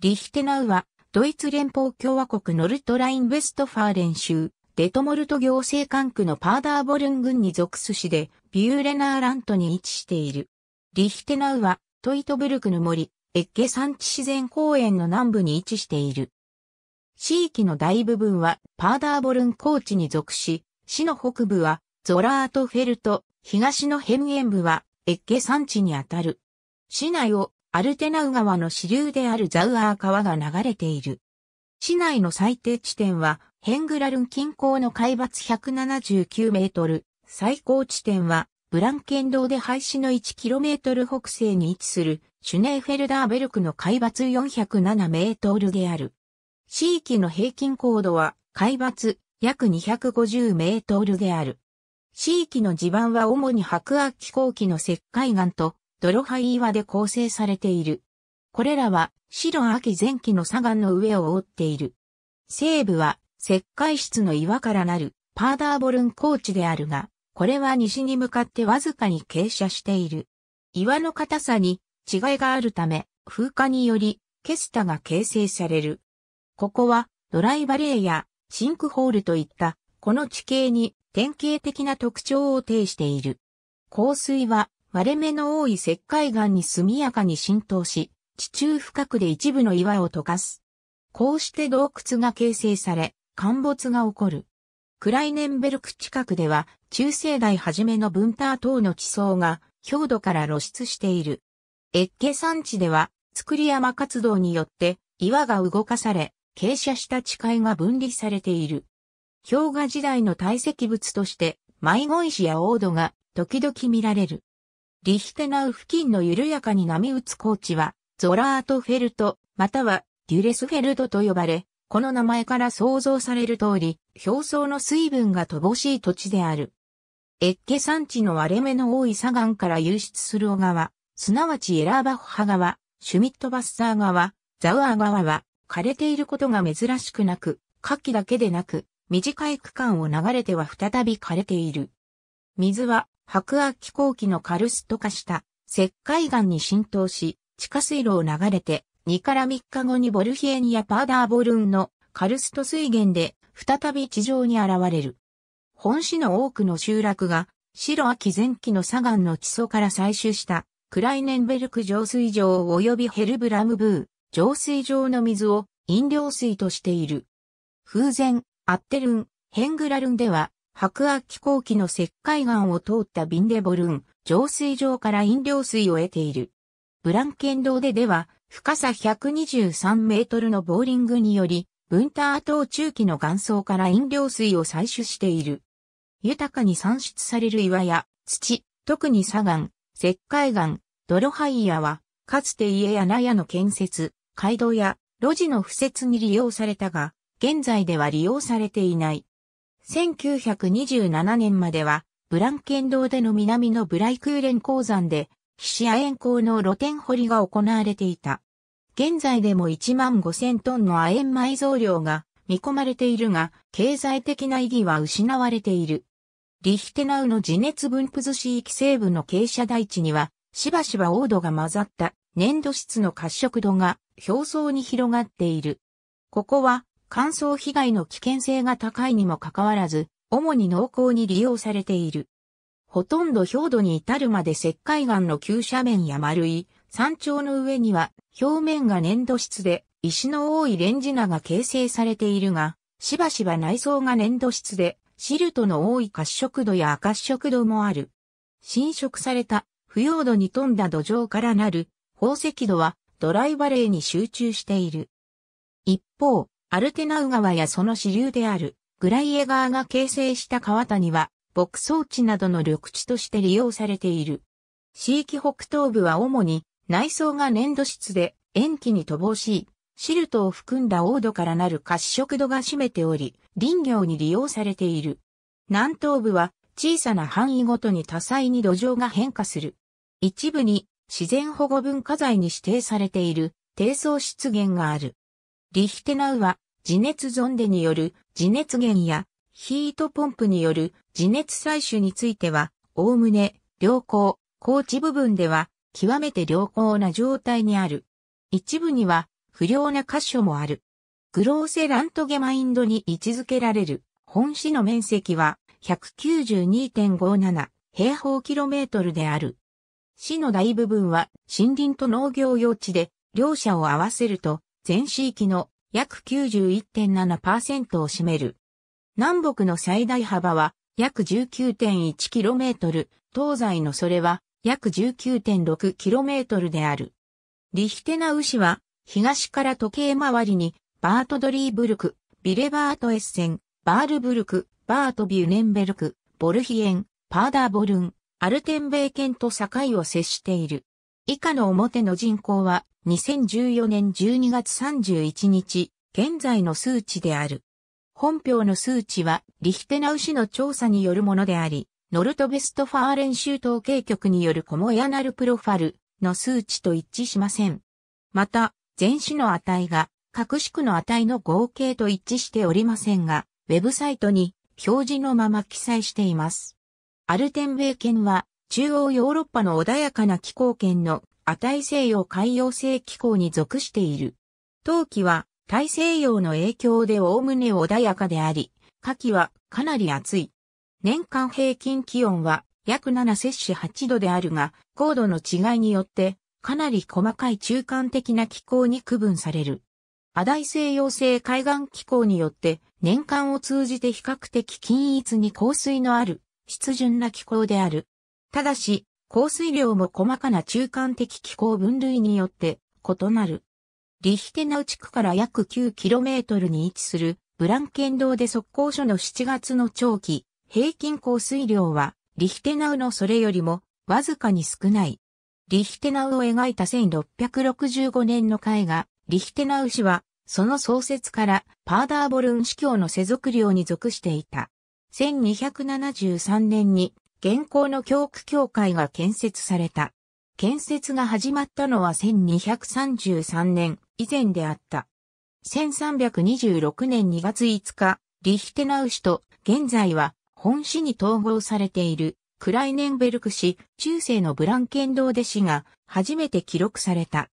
リヒテナウは、ドイツ連邦共和国ノルトライン・ウェストファーレン州、デトモルト行政管区のパーダーボルン郡に属す市で、ビューレナーラントに位置している。リヒテナウは、トイトブルクの森、エッゲ山地自然公園の南部に位置している。地域の大部分はパーダーボルン高地に属し、市の北部はゾラートフェルト、東のヘムエン部はエッゲ山地にあたる。市内をアルテナウ川の支流であるザウアー川が流れている。市内の最低地点は、ヘングラルン近郊の海抜179メートル、最高地点は、ブランケン道で廃止の1トル北西に位置する、シュネーフェルダーベルクの海抜407メートルである。地域の平均高度は、海抜約250メートルである。地域の地盤は主に白亜気候期の石灰岩と泥灰岩で構成されている。これらは白秋前期の砂岩の上を覆っている。西部は石灰質の岩からなるパーダーボルン高地であるが、これは西に向かってわずかに傾斜している。岩の硬さに違いがあるため、風化によりケスタが形成される。ここはドライバレーやシンクホールといったこの地形に典型的な特徴を呈している。降水は割れ目の多い石灰岩に速やかに浸透し、地中深くで一部の岩を溶かす。こうして洞窟が形成され、陥没が起こる。クライネンベルク近くでは、中世代初めのブンター等の地層が、強度から露出している。ッケ山地では、作り山活動によって、岩が動かされ、傾斜した地界が分離されている。氷河時代の堆積物として、迷子石や黄土が時々見られる。リヒテナウ付近の緩やかに波打つ高地は、ゾラートフェルト、またはデュレスフェルトと呼ばれ、この名前から想像される通り、表層の水分が乏しい土地である。エッケ山地の割れ目の多い砂岩から流出する小川、すなわちエラーバッハ川、シュミットバッサー川、ザウアー川は枯れていることが珍しくなく、夏季だけでなく、短い区間を流れては再び枯れている。水は白亜紀後期のカルスト化した石灰岩に浸透し、地下水路を流れて、2から3日後にボルヒエニア・パーダーボルンのカルスト水源で再び地上に現れる。本市の多くの集落が白亜紀前期の砂岩の基礎から採取したクライネンベルク浄水場及びヘルブラムブー浄水場の水を飲料水としている。風前、アッテルン、ヘングラルンでは白亜紀後期の石灰岩を通ったビンデボルン、浄水場から飲料水を得ている。ブランケン堂ででは、深さ123メートルのボーリングにより、ブンター島中期の岩層から飲料水を採取している。豊かに産出される岩や土、特に砂岩、石灰岩、泥灰岩は、かつて家や納屋の建設、街道や路地の敷設に利用されたが、現在では利用されていない。1927年までは、ブランケンーでの南のブライクーレン鉱山で、岸亜鉛鉱の露天掘りが行われていた。現在でも1万5000トンの亜鉛埋蔵量が見込まれているが、経済的な意義は失われている。リヒテナウの地熱分布図市域西部の傾斜台地には、しばしば黄土が混ざった粘土質の褐色土が表層に広がっている。ここは乾燥被害の危険性が高いにもかかわらず、主に農耕に利用されている。ほとんど氷土に至るまで石灰岩の急斜面や丸い山頂の上には表面が粘土質で石の多いレンジナが形成されているが、しばしば内装が粘土質でシルトの多い褐色土や赤色土もある。侵食された腐葉土に富んだ土壌からなる宝石土はドライバレーに集中している。一方、アルテナウ川やその支流であるグライエ川が形成した川谷は牧草地などの緑地として利用されている。地域北東部は主に内装が粘土質で塩基に乏しいシルトを含んだ黄土からなる褐色土が占めており、林業に利用されている。南東部は小さな範囲ごとに多彩に土壌が変化する。一部に自然保護文化財に指定されている低層湿原がある。リヒテナウは、地熱ゾンデによる地熱源やヒートポンプによる地熱採取については、おおむね良好、高地部分では極めて良好な状態にある。一部には不良な箇所もある。グローセラントゲマインドに位置づけられる本市の面積は192.57平方キロメートルである。市の大部分は森林と農業用地で両者を合わせると全市域の約91.7%を占める。南北の最大幅は約 19.1km、東西のそれは約 19.6km である。リヒテナウ市は東から時計回りにバートドリーブルク、ビレバートエッセン、バールブルク、バートビューネンベルク、ボルヒエン、パーダーボルン、アルテンベー県と境を接している。以下の表の人口は2014年12月31日、現在の数値である。本表の数値は、リヒテナウシの調査によるものであり、ノルトベストファーレン州統計局によるコモエアナルプロファルの数値と一致しません。また、全市の値が、各市区の値の合計と一致しておりませんが、ウェブサイトに表示のまま記載しています。アルテンベイ県は、中央ヨーロッパの穏やかな気候圏のアタイ西洋海洋性気候に属している。冬季は大西洋の影響でおおむね穏やかであり、夏季はかなり暑い。年間平均気温は約7摂氏8度であるが、高度の違いによってかなり細かい中間的な気候に区分される。亜大西洋性海岸気候によって年間を通じて比較的均一に降水のある、湿潤な気候である。ただし、降水量も細かな中間的気候分類によって異なる。リヒテナウ地区から約 9km に位置するブランケンーで速攻所の7月の長期平均降水量はリヒテナウのそれよりもわずかに少ない。リヒテナウを描いた1665年の絵画リヒテナウ氏はその創設からパーダーボルン司教の世俗領に属していた。1273年に現行の教区教会が建設された。建設が始まったのは1233年以前であった。1326年2月5日、リヒテナウ市と現在は本市に統合されているクライネンベルク市中世のブランケンドーデ市が初めて記録された。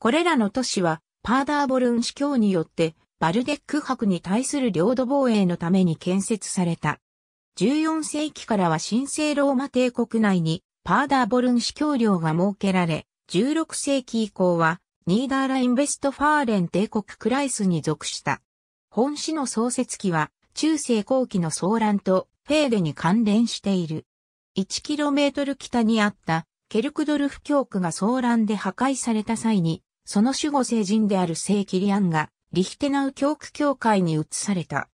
これらの都市はパーダーボルン市教によってバルデック博に対する領土防衛のために建設された。14世紀からは神聖ローマ帝国内にパーダーボルン司教領が設けられ、16世紀以降はニーダーラインベストファーレン帝国クライスに属した。本市の創設期は中世後期の騒乱とフェーデに関連している。1km 北にあったケルクドルフ教区が騒乱で破壊された際に、その守護聖人である聖キリアンがリヒテナウ教区教会に移された。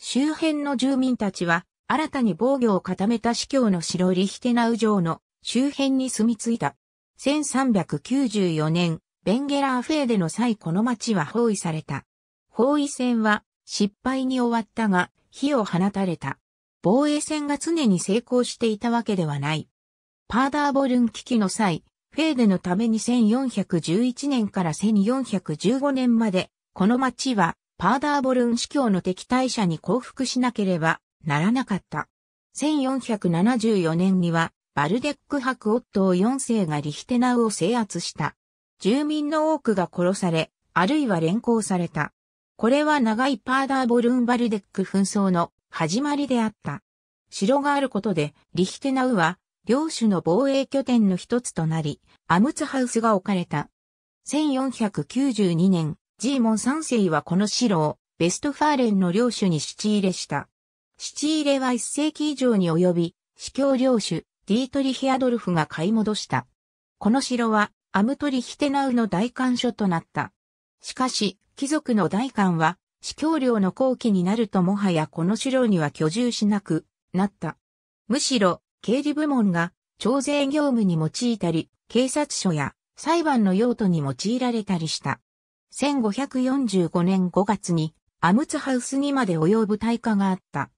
周辺の住民たちは新たに防御を固めた司教の城リヒテナウ城の周辺に住み着いた。1394年、ベンゲラーフェーデの際この町は包囲された。包囲戦は失敗に終わったが、火を放たれた。防衛戦が常に成功していたわけではない。パーダーボルン危機の際、フェーデのために1411年から1415年まで、この町はパーダーボルン司教の敵対者に降伏しなければならなかった。1474年には、バルデック博夫ット4世がリヒテナウを制圧した。住民の多くが殺され、あるいは連行された。これは長いパーダーボルンバルデック紛争の始まりであった。城があることで、リヒテナウは、領主の防衛拠点の一つとなり、アムツハウスが置かれた。1492年、ジーモン3世はこの城を、ベストファーレンの領主に七入れした。七入れは一世紀以上に及び、司教領主、ディートリヒ・アドルフが買い戻した。この城は、アムトリヒテナウの大官所となった。しかし、貴族の大官は、司教領の後期になるともはやこの城には居住しなくなった。むしろ、経理部門が、徴税業務に用いたり、警察署や裁判の用途に用いられたりした。1545年5月に、アムツハウスにまで及ぶ大火があった。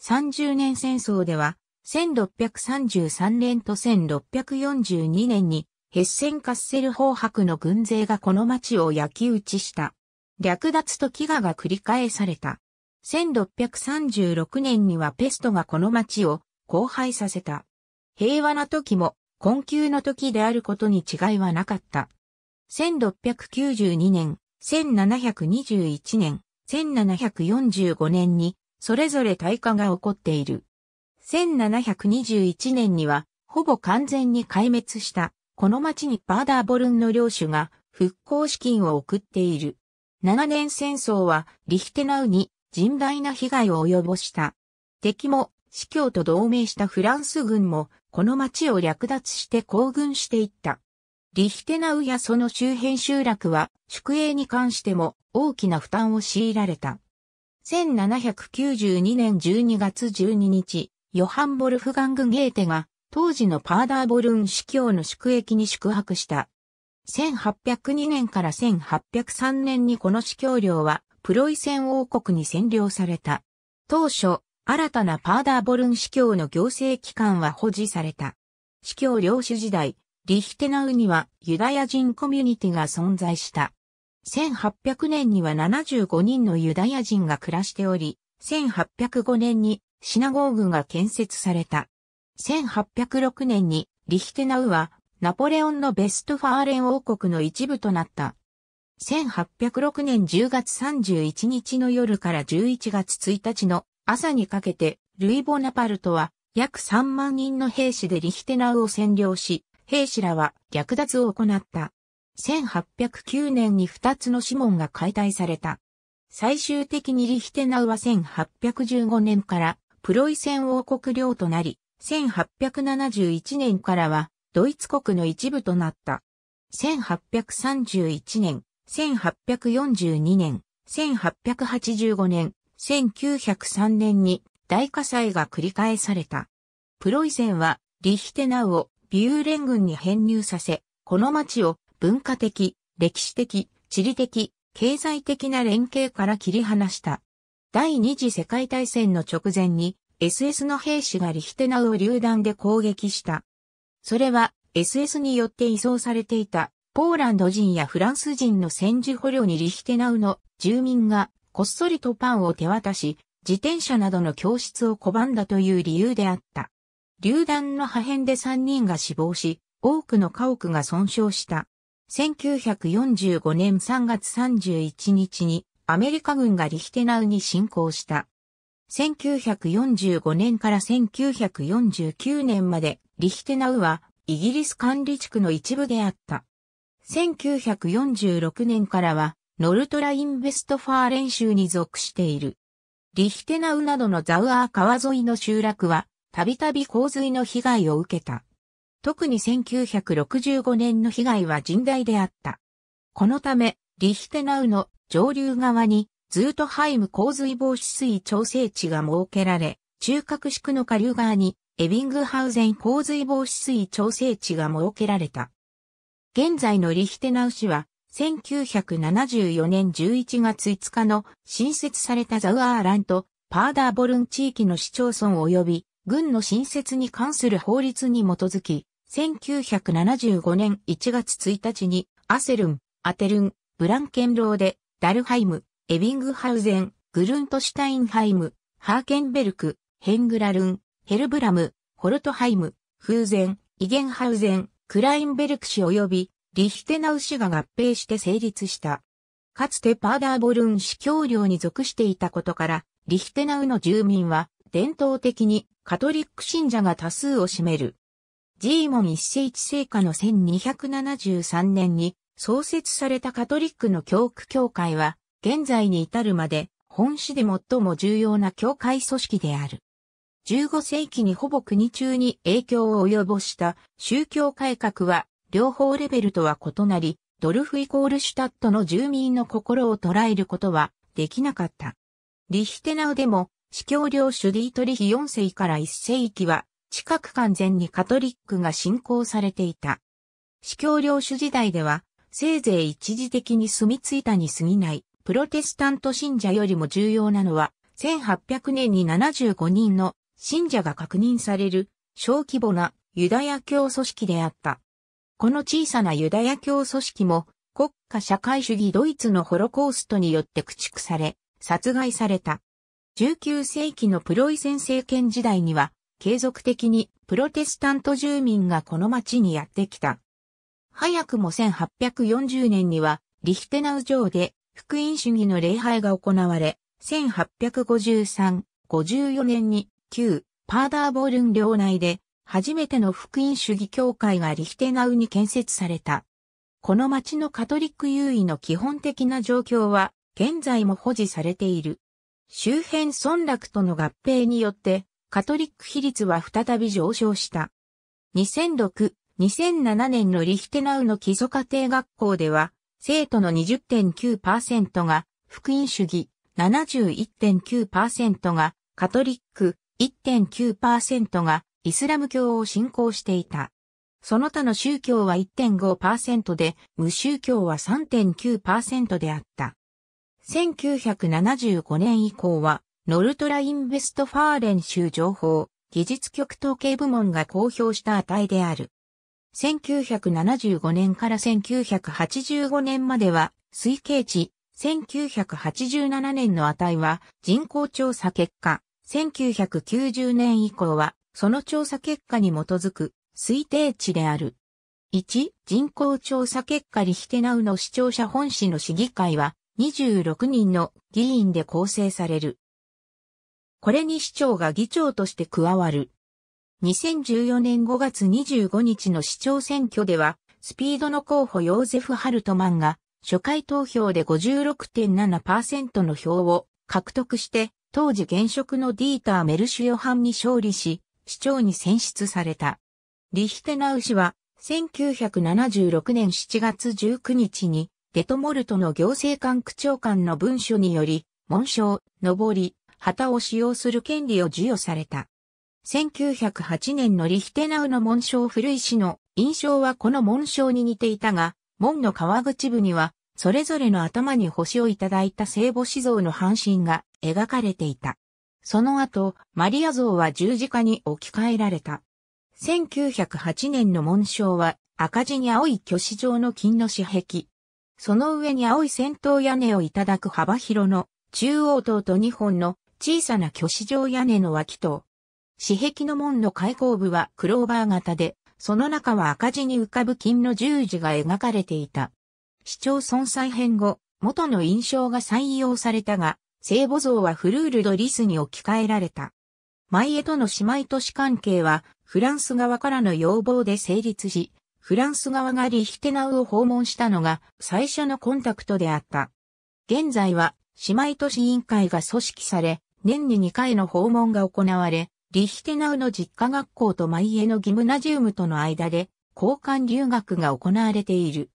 30年戦争では、1633年と1642年に、ヘッセンカッセル法白の軍勢がこの町を焼き打ちした。略奪と飢餓が繰り返された。1636年にはペストがこの町を荒廃させた。平和な時も困窮の時であることに違いはなかった。1692年、1721年、1745年にそれぞれ退化が起こっている。1721年には、ほぼ完全に壊滅した、この町にパーダーボルンの領主が復興資金を送っている。七年戦争はリヒテナウに甚大な被害を及ぼした。敵も司教と同盟したフランス軍もこの町を略奪して行軍していった。リヒテナウやその周辺集落は宿営に関しても大きな負担を強いられた。1792年12月12日、ヨハン・ボルフガング・ゲーテが、当時のパーダーボルン司教の宿駅に宿泊した。1802年から1803年にこの司教領は、プロイセン王国に占領された。当初、新たなパーダーボルン司教の行政機関は保持された。司教領主時代、リヒテナウにはユダヤ人コミュニティが存在した。1800年には75人のユダヤ人が暮らしており、1805年にシナゴーグが建設された。1806年にリヒテナウはナポレオンのベストファーレン王国の一部となった。1806年10月31日の夜から11月1日の朝にかけて、ルイ・ボナパルトは約3万人の兵士でリヒテナウを占領し、兵士らは略奪を行った。1809年に2つの指紋が解体された。最終的にリヒテナウは1815年からプロイセン王国領となり、1871年からはドイツ国の一部となった。1831年、1842年、1885年、1903年に大火災が繰り返された。プロイセンはリヒテナウをビューレン軍に編入させ、この町を文化的、歴史的、地理的、経済的な連携から切り離した。第二次世界大戦の直前に SS の兵士がリヒテナウを榴弾で攻撃した。それは SS によって移送されていたポーランド人やフランス人の戦時捕虜にリヒテナウの住民がこっそりとパンを手渡し、自転車などの教室を拒んだという理由であった。榴弾の破片で3人が死亡し、多くの家屋が損傷した。1945年3月31日にアメリカ軍がリヒテナウに侵攻した。1945年から1949年までリヒテナウはイギリス管理地区の一部であった。1946年からはノルトラインベストファーレン州に属している。リヒテナウなどのザウアー川沿いの集落はたびたび洪水の被害を受けた。特に1965年の被害は甚大であった。このため、リヒテナウの上流側に、ズートハイム洪水防止水調整池が設けられ、中核地区の下流側に、エビングハウゼン洪水防止水調整池が設けられた。現在のリヒテナウ市は、1974年11月5日の新設されたザウアーランとパーダーボルン地域の市町村及び軍の新設に関する法律に基づき1975年1月1日に、アセルン、アテルン、ブランケンローデ、ダルハイム、エビングハウゼン、グルントシュタインハイム、ハーケンベルク、ヘングラルン、ヘルブラム、ホルトハイム、フーゼン、イゲンハウゼン、クラインベルク氏及びリヒテナウ氏が合併して成立した。かつてパーダーボルン氏教領に属していたことから、リヒテナウの住民は伝統的にカトリック信者が多数を占める。ジーモン一世一世下の1273年に創設されたカトリックの教区教会は、現在に至るまで本市で最も重要な教会組織である。15世紀にほぼ国中に影響を及ぼした宗教改革は両方レベルとは異なり、ドルフイコールシュタットの住民の心を捉えることはできなかった。リヒテナウでも、司教領主ディートリヒ4世から1世紀は近く完全にカトリックが信仰されていた。司教領主時代では、せいぜい一時的に住み着いたに過ぎない、プロテスタント信者よりも重要なのは、1800年に75人の信者が確認される小規模なユダヤ教組織であった。この小さなユダヤ教組織も国家社会主義ドイツのホロコーストによって駆逐され、殺害された。19世紀のプロイセン政権時代には継続的にプロテスタント住民がこの町にやってきた。早くも1840年にはリヒテナウ城で福音主義の礼拝が行われ、1853、54年に旧パーダーボールン領内で初めての福音主義教会がリヒテナウに建設された。この町のカトリック優位の基本的な状況は現在も保持されている。周辺村落との合併によってカトリック比率は再び上昇した。2006、2007年のリヒテナウの基礎家庭学校では、生徒の20.9%が福音主義、71.9%がカトリック、1.9%がイスラム教を信仰していた。その他の宗教は1.5%で、無宗教は3.9%であった。1975年以降は、ノルトラインベストファーレン州情報、技術局統計部門が公表した値である。1975年から1985年までは推計値、1987年の値は人口調査結果、1990年以降はその調査結果に基づく推定値である。1、人口調査結果リヒテナウの視聴者本市の市議会は26人の議員で構成される。これに市長が議長として加わる。2014年5月25日の市長選挙では、スピードの候補ヨーゼフ・ハルトマンが、初回投票で56.7%の票を獲得して、当時現職のディーター・メルシュヨハンに勝利し、市長に選出された。リヒテナウ氏は、1976年7月19日に、デトモルトの行政官区長官の文書により、紋章、上り、旗を使用する権利を授与された。1908年のリヒテナウの紋章古石の印象はこの紋章に似ていたが、門の川口部には、それぞれの頭に星をいただいた聖母子像の半身が描かれていた。その後、マリア像は十字架に置き換えられた。1908年の紋章は赤字に青い巨子状の金の紙壁。その上に青い戦闘屋根をいただく幅広の中央塔と2本の小さな巨子状屋根の脇と、紙壁の門の開口部はクローバー型で、その中は赤字に浮かぶ金の十字が描かれていた。市長存在編後、元の印象が採用されたが、聖母像はフルール・ド・リスに置き換えられた。前へとの姉妹都市関係は、フランス側からの要望で成立し、フランス側がリヒテナウを訪問したのが最初のコンタクトであった。現在は、姉妹都市委員会が組織され、年に2回の訪問が行われ、リヒテナウの実家学校とマイエのギムナジウムとの間で交換留学が行われている。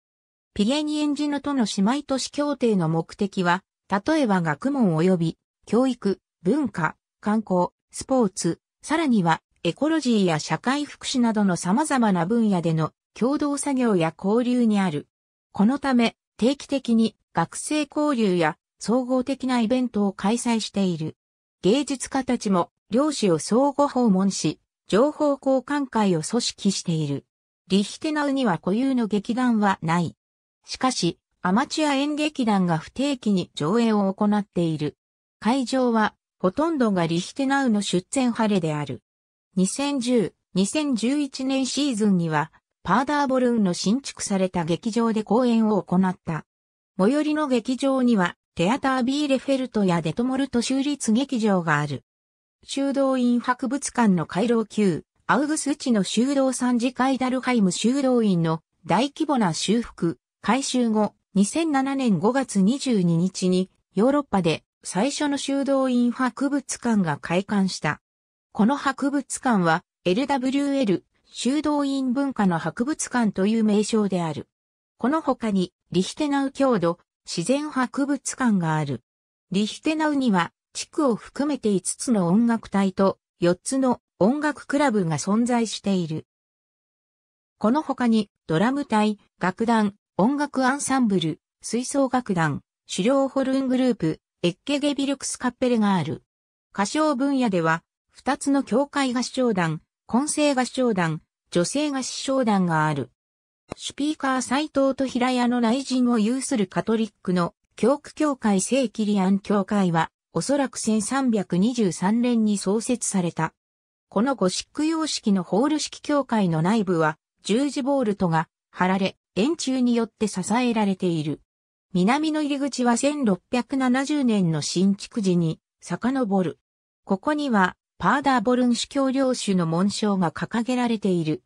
ピエニエンジノとの姉妹都市協定の目的は、例えば学問及び教育、文化、観光、スポーツ、さらにはエコロジーや社会福祉などの様々な分野での共同作業や交流にある。このため定期的に学生交流や総合的なイベントを開催している。芸術家たちも漁師を相互訪問し、情報交換会を組織している。リヒテナウには固有の劇団はない。しかし、アマチュア演劇団が不定期に上映を行っている。会場は、ほとんどがリヒテナウの出展晴れである。2010、2011年シーズンには、パーダーボルーンの新築された劇場で公演を行った。最寄りの劇場には、テアター・ビーレフェルトやデトモルト州立劇場がある。修道院博物館の回廊級、アウグスチの修道三次会ダルハイム修道院の大規模な修復、改修後、2007年5月22日にヨーロッパで最初の修道院博物館が開館した。この博物館は LWL 修道院文化の博物館という名称である。この他にリヒテナウ郷土、自然博物館がある。リヒテナウには地区を含めて5つの音楽隊と4つの音楽クラブが存在している。この他にドラム隊、楽団、音楽アンサンブル、吹奏楽団、狩猟ホルングループ、エッケゲビルクスカッペルがある。歌唱分野では、2つの教会合唱団、混声合唱団、女性合唱団がある。シュピーカー斎藤と平屋の内陣を有するカトリックの教区教会聖キリアン教会は、おそらく1323年に創設された。このゴシック様式のホール式教会の内部は、十字ボールトが貼られ、円柱によって支えられている。南の入り口は1670年の新築時に遡る。ここには、パーダーボルン主教領主の紋章が掲げられている。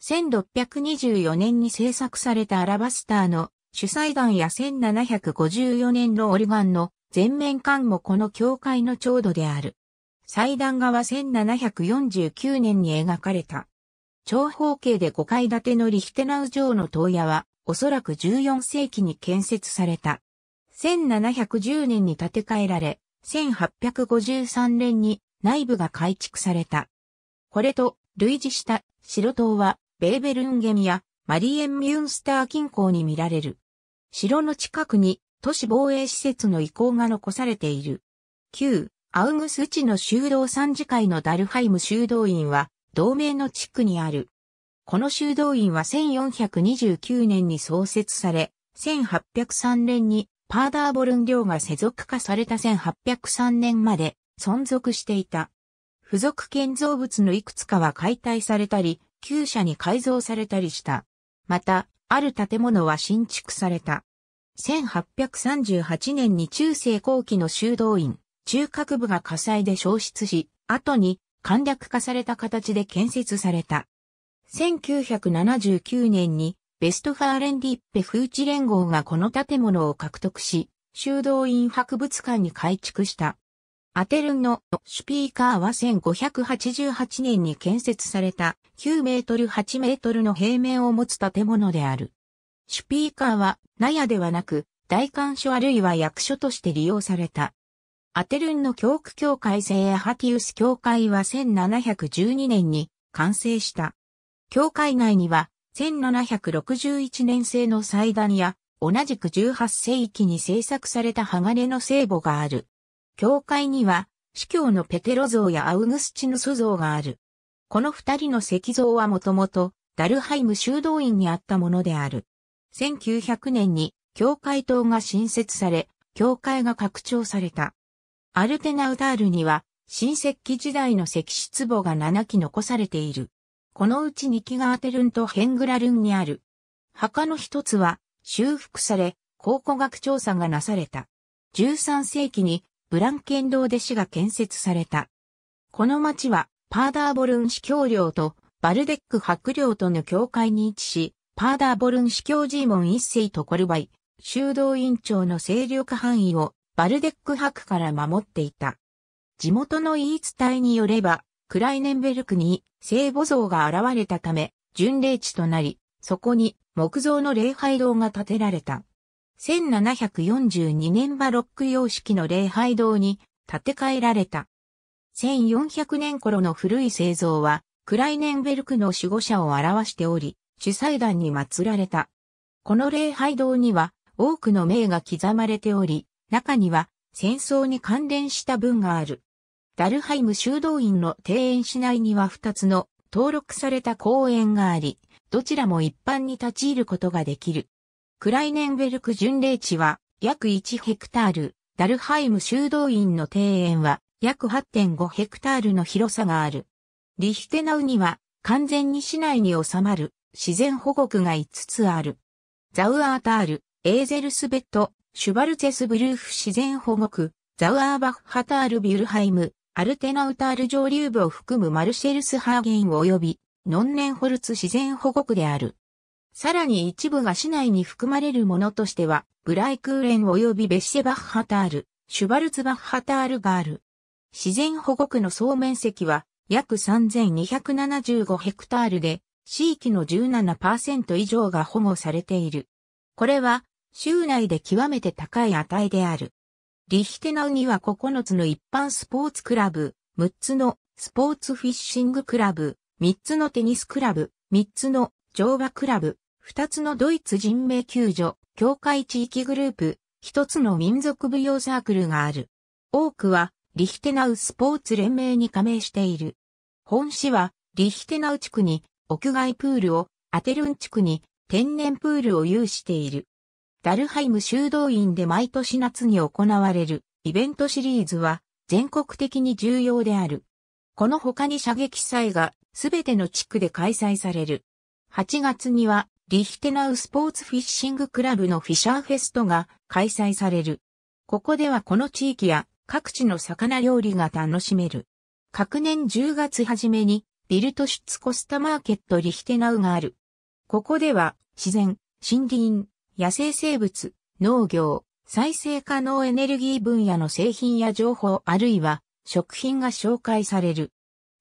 1624年に制作されたアラバスターの主祭壇や1754年のオルガンの全面館もこの教会の調度である。祭壇画は1749年に描かれた。長方形で5階建てのリヒテナウ城の塔屋は、おそらく14世紀に建設された。1710年に建て替えられ、1853年に内部が改築された。これと類似した白塔はベーベルンゲンやマリエンミュンスター近郊に見られる。城の近くに都市防衛施設の遺構が残されている。旧アウグス地の修道参事会のダルハイム修道院は同盟の地区にある。この修道院は1429年に創設され、1803年にパーダーボルン領が世俗化された1803年まで存続していた。付属建造物のいくつかは解体されたり、旧社に改造されたりした。また、ある建物は新築された。1838年に中世後期の修道院、中核部が火災で消失し、後に簡略化された形で建設された。1979年にベストファーレンディッペ風地連合がこの建物を獲得し、修道院博物館に改築した。アテルンのシュピーカーは1588年に建設された9メートル8メートルの平面を持つ建物である。シュピーカーは納屋ではなく大官所あるいは役所として利用された。アテルンの教区教会聖アハティウス教会は1712年に完成した。教会内には1761年製の祭壇や同じく18世紀に制作された鋼の聖母がある。教会には、司教のペテロ像やアウグスチヌス像がある。この二人の石像はもともと、ダルハイム修道院にあったものである。1900年に、教会塔が新設され、教会が拡張された。アルテナウタールには、新石器時代の石室墓が7基残されている。このうち2基がアテルンとヘングラルンにある。墓の一つは修復され、考古学調査がなされた。13世紀にブランケンーデ市が建設された。この町は、パーダーボルン市教領とバルデック博領との境界に位置し、パーダーボルン市教ジーモン一世とコルバイ、修道院長の勢力範囲をバルデック博から守っていた。地元の言い伝えによれば、クライネンベルクに聖母像が現れたため、巡礼地となり、そこに木造の礼拝堂が建てられた。1742年バロック様式の礼拝堂に建て替えられた。1400年頃の古い製造は、クライネンベルクの守護者を表しており、主祭壇に祀られた。この礼拝堂には多くの銘が刻まれており、中には戦争に関連した文がある。ダルハイム修道院の庭園市内には2つの登録された公園があり、どちらも一般に立ち入ることができる。クライネンベルク巡礼地は約1ヘクタール、ダルハイム修道院の庭園は約8.5ヘクタールの広さがある。リヒテナウには完全に市内に収まる自然保護区が5つある。ザウアータール、エーゼルスベット、シュバルツェスブルーフ自然保護区、ザウアーバッハタールビュルハイム、アルテナウタール上流部を含むマルシェルスハーゲン及びノンネンホルツ自然保護区である。さらに一部が市内に含まれるものとしては、ブライクーレン及びベッシェバッハタール、シュバルツバッハタールがある。自然保護区の総面積は約3275ヘクタールで、地域の17%以上が保護されている。これは、州内で極めて高い値である。リヒテナウには9つの一般スポーツクラブ、6つのスポーツフィッシングクラブ、3つのテニスクラブ、3つの乗馬クラブ、二つのドイツ人命救助、協会地域グループ、一つの民族舞踊サークルがある。多くは、リヒテナウスポーツ連盟に加盟している。本市は、リヒテナウ地区に、屋外プールを、アテルン地区に、天然プールを有している。ダルハイム修道院で毎年夏に行われるイベントシリーズは全国的に重要である。この他に射撃祭がすべての地区で開催される。8月にはリヒテナウスポーツフィッシングクラブのフィシャーフェストが開催される。ここではこの地域や各地の魚料理が楽しめる。各年10月初めにビルトシュツコスタマーケットリヒテナウがある。ここでは自然、森林、野生生物、農業、再生可能エネルギー分野の製品や情報あるいは食品が紹介される。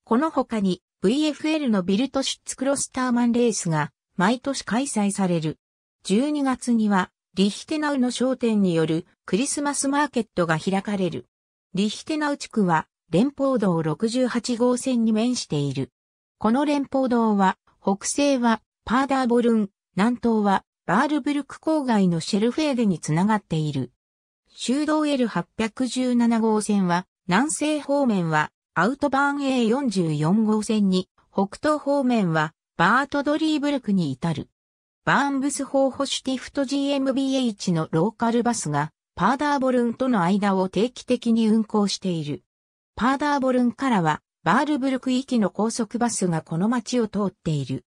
この他に VFL のビルトシュツクロスターマンレースが毎年開催される。12月には、リヒテナウの商店によるクリスマスマーケットが開かれる。リヒテナウ地区は連邦道68号線に面している。この連邦道は、北西はパーダーボルン、南東はバールブルク郊外のシェルフェーデにつながっている。修道 L817 号線は、南西方面はアウトバーン A44 号線に、北東方面はバートドリーブルクに至る。バーンブスホーホシュティフト GmbH のローカルバスがパーダーボルンとの間を定期的に運行している。パーダーボルンからはバールブルク行きの高速バスがこの街を通っている。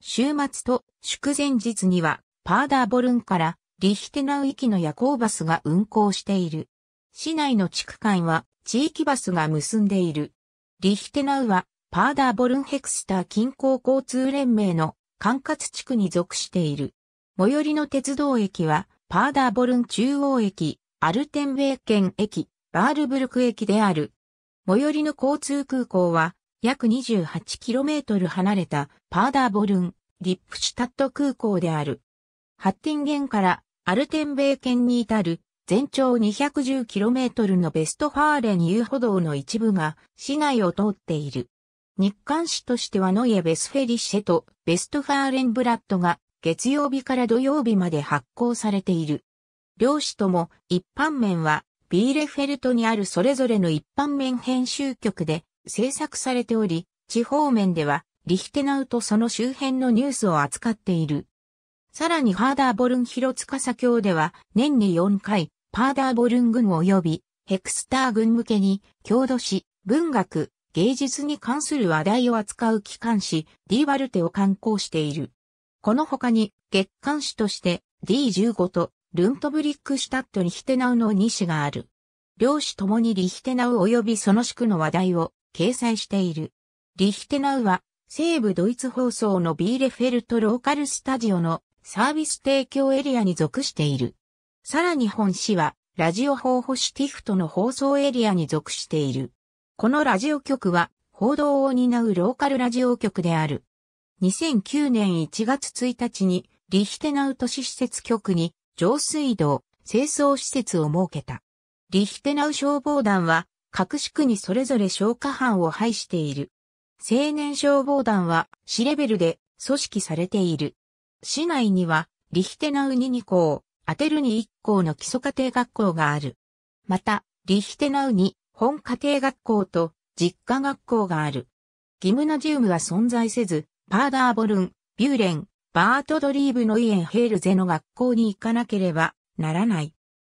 週末と祝前日にはパーダーボルンからリヒテナウ行きの夜行バスが運行している。市内の地区間は地域バスが結んでいる。リヒテナウはパーダーボルンヘクスター近郊交通連盟の管轄地区に属している。最寄りの鉄道駅は、パーダーボルン中央駅、アルテンウェーケン駅、バールブルク駅である。最寄りの交通空港は、約 28km 離れたパーダーボルン、リップシュタット空港である。ハッティンゲンからアルテンベーケンに至る全長 210km のベストファーレン遊歩道の一部が市内を通っている。日刊誌としてはノイエ・ベスフェリッシェとベストファーレンブラッドが月曜日から土曜日まで発行されている。両誌とも一般面はビーレフェルトにあるそれぞれの一般面編集局で制作されており、地方面ではリヒテナウとその周辺のニュースを扱っている。さらにハーダーボルン広サ教では年に4回パーダーボルン軍及びヘクスター軍向けに郷土史、文学、芸術に関する話題を扱う機関誌 D バルテを刊行している。この他に月刊誌として D15 とルントブリックシュタットリヒテナウの2誌がある。両誌ともにリヒテナウ及びその宿の話題を掲載している。リヒテナウは西部ドイツ放送のビーレフェルトローカルスタジオのサービス提供エリアに属している。さらに本誌はラジオ法保シティフトの放送エリアに属している。このラジオ局は報道を担うローカルラジオ局である。2009年1月1日にリヒテナウ都市施設局に上水道清掃施設を設けた。リヒテナウ消防団は各地区にそれぞれ消火班を配している。青年消防団は市レベルで組織されている。市内にはリヒテナウに2校、アテルに1校の基礎家庭学校がある。また、リヒテナウに本家庭学校と実家学校がある。ギムナジウムは存在せず、パーダーボルン、ビューレン、バートドリーブのイエンヘールゼの学校に行かなければならない。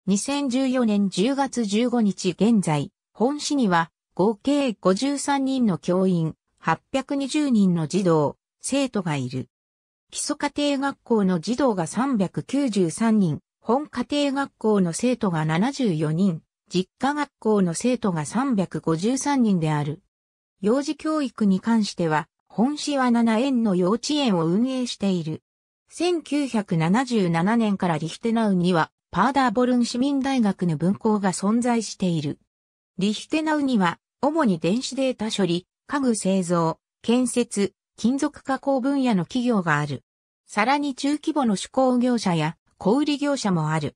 2014年10月15日現在、本市には合計53人の教員、820人の児童、生徒がいる。基礎家庭学校の児童が393人、本家庭学校の生徒が74人、実家学校の生徒が353人である。幼児教育に関しては、本市は7園の幼稚園を運営している。1977年からリヒテナウには、パーダーボルン市民大学の分校が存在している。リヒテナウには、主に電子データ処理、家具製造、建設、金属加工分野の企業がある。さらに中規模の手工業者や小売業者もある。